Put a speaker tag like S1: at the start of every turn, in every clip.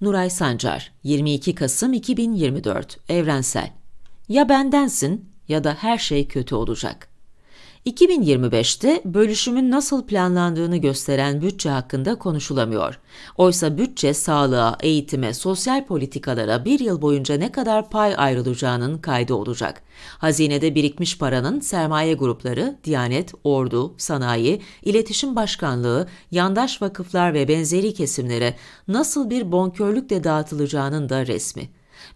S1: Nuray Sancar, 22 Kasım 2024, Evrensel. Ya bendensin ya da her şey kötü olacak.'' 2025'te bölüşümün nasıl planlandığını gösteren bütçe hakkında konuşulamıyor. Oysa bütçe sağlığa, eğitime, sosyal politikalara bir yıl boyunca ne kadar pay ayrılacağının kaydı olacak. Hazinede birikmiş paranın sermaye grupları, Diyanet, Ordu, Sanayi, İletişim Başkanlığı, yandaş vakıflar ve benzeri kesimlere nasıl bir bonkörlükle dağıtılacağının da resmi.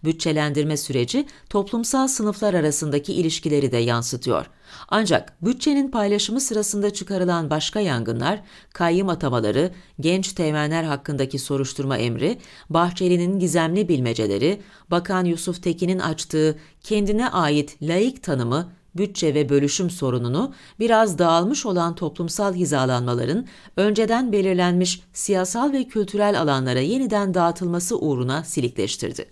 S1: Bütçelendirme süreci toplumsal sınıflar arasındaki ilişkileri de yansıtıyor. Ancak bütçenin paylaşımı sırasında çıkarılan başka yangınlar, kayyım atamaları, genç teğmenler hakkındaki soruşturma emri, Bahçeli'nin gizemli bilmeceleri, Bakan Yusuf Tekin'in açtığı kendine ait laik tanımı, bütçe ve bölüşüm sorununu biraz dağılmış olan toplumsal hizalanmaların önceden belirlenmiş siyasal ve kültürel alanlara yeniden dağıtılması uğruna silikleştirdi.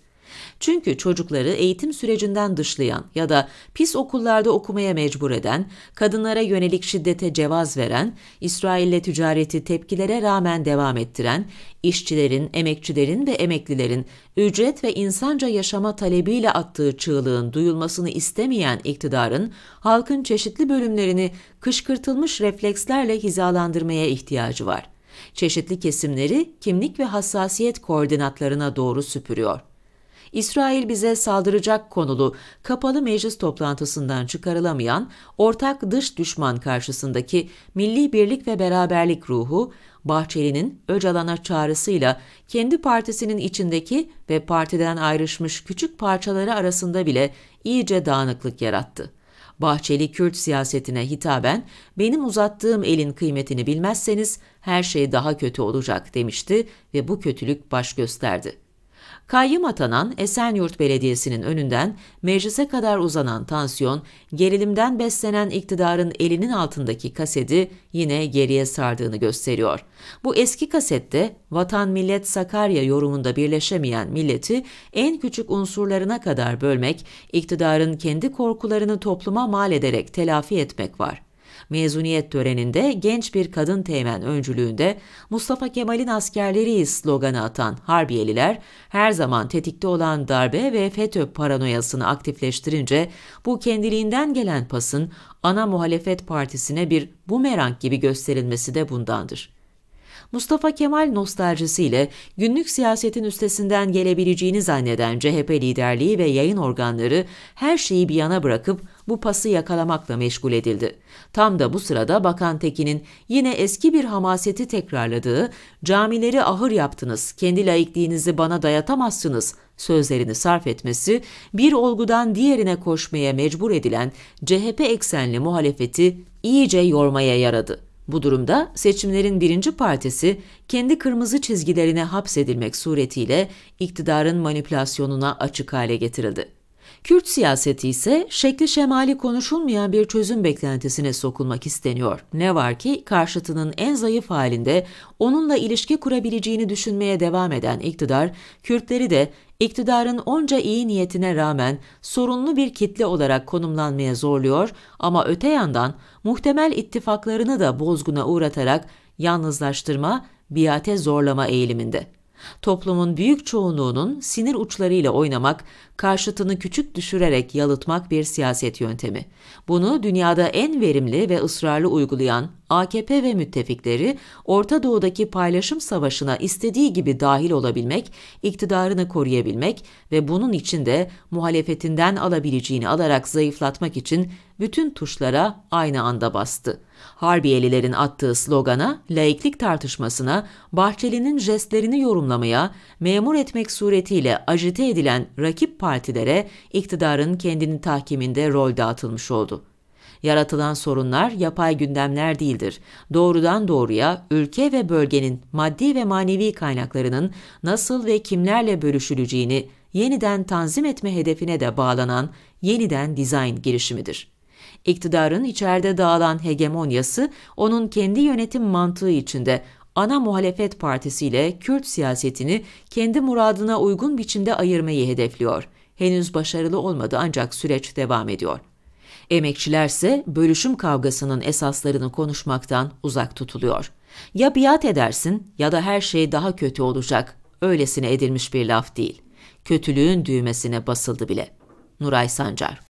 S1: Çünkü çocukları eğitim sürecinden dışlayan ya da pis okullarda okumaya mecbur eden, kadınlara yönelik şiddete cevaz veren, İsrail'le ticareti tepkilere rağmen devam ettiren, işçilerin, emekçilerin ve emeklilerin ücret ve insanca yaşama talebiyle attığı çığlığın duyulmasını istemeyen iktidarın halkın çeşitli bölümlerini kışkırtılmış reflekslerle hizalandırmaya ihtiyacı var. Çeşitli kesimleri kimlik ve hassasiyet koordinatlarına doğru süpürüyor. İsrail bize saldıracak konulu kapalı meclis toplantısından çıkarılamayan ortak dış düşman karşısındaki milli birlik ve beraberlik ruhu, Bahçeli'nin Öcalan'a çağrısıyla kendi partisinin içindeki ve partiden ayrışmış küçük parçaları arasında bile iyice dağınıklık yarattı. Bahçeli Kürt siyasetine hitaben benim uzattığım elin kıymetini bilmezseniz her şey daha kötü olacak demişti ve bu kötülük baş gösterdi. Kayyım atanan Esenyurt Belediyesi'nin önünden meclise kadar uzanan tansiyon, gerilimden beslenen iktidarın elinin altındaki kaseti yine geriye sardığını gösteriyor. Bu eski kasette vatan millet Sakarya yorumunda birleşemeyen milleti en küçük unsurlarına kadar bölmek, iktidarın kendi korkularını topluma mal ederek telafi etmek var. Mezuniyet töreninde genç bir kadın teğmen öncülüğünde Mustafa Kemal'in askerleriyiz sloganı atan Harbiyeliler her zaman tetikte olan darbe ve FETÖ paranoyasını aktifleştirince bu kendiliğinden gelen pasın ana muhalefet partisine bir bumerang gibi gösterilmesi de bundandır. Mustafa Kemal nostaljisiyle günlük siyasetin üstesinden gelebileceğini zanneden CHP liderliği ve yayın organları her şeyi bir yana bırakıp bu pası yakalamakla meşgul edildi. Tam da bu sırada Bakan Tekin'in yine eski bir hamaseti tekrarladığı "Camileri ahır yaptınız, kendi laikliğinizi bana dayatamazsınız." sözlerini sarf etmesi bir olgudan diğerine koşmaya mecbur edilen CHP eksenli muhalefeti iyice yormaya yaradı. Bu durumda seçimlerin birinci partisi kendi kırmızı çizgilerine hapsedilmek suretiyle iktidarın manipülasyonuna açık hale getirildi. Kürt siyaseti ise şekli şemali konuşulmayan bir çözüm beklentisine sokulmak isteniyor. Ne var ki karşıtının en zayıf halinde onunla ilişki kurabileceğini düşünmeye devam eden iktidar, Kürtleri de iktidarın onca iyi niyetine rağmen sorunlu bir kitle olarak konumlanmaya zorluyor ama öte yandan muhtemel ittifaklarını da bozguna uğratarak yalnızlaştırma, biate zorlama eğiliminde. Toplumun büyük çoğunluğunun sinir uçlarıyla oynamak, karşıtını küçük düşürerek yalıtmak bir siyaset yöntemi. Bunu dünyada en verimli ve ısrarlı uygulayan AKP ve müttefikleri Orta Doğu'daki paylaşım savaşına istediği gibi dahil olabilmek, iktidarını koruyabilmek ve bunun için de muhalefetinden alabileceğini alarak zayıflatmak için bütün tuşlara aynı anda bastı. Harbiyelilerin attığı slogana, laiklik tartışmasına, Bahçeli'nin jestlerini yorumlamaya, memur etmek suretiyle ajite edilen rakip partilere iktidarın kendini tahkiminde rol dağıtılmış oldu. Yaratılan sorunlar yapay gündemler değildir. Doğrudan doğruya ülke ve bölgenin maddi ve manevi kaynaklarının nasıl ve kimlerle bölüşüleceğini yeniden tanzim etme hedefine de bağlanan yeniden dizayn girişimidir. İktidarın içeride dağılan hegemonyası onun kendi yönetim mantığı içinde ana muhalefet partisiyle Kürt siyasetini kendi muradına uygun biçimde ayırmayı hedefliyor. Henüz başarılı olmadı ancak süreç devam ediyor. Emekçilerse bölüşüm kavgasının esaslarını konuşmaktan uzak tutuluyor. Ya biat edersin ya da her şey daha kötü olacak. Öylesine edilmiş bir laf değil. Kötülüğün düğmesine basıldı bile. Nuray Sancar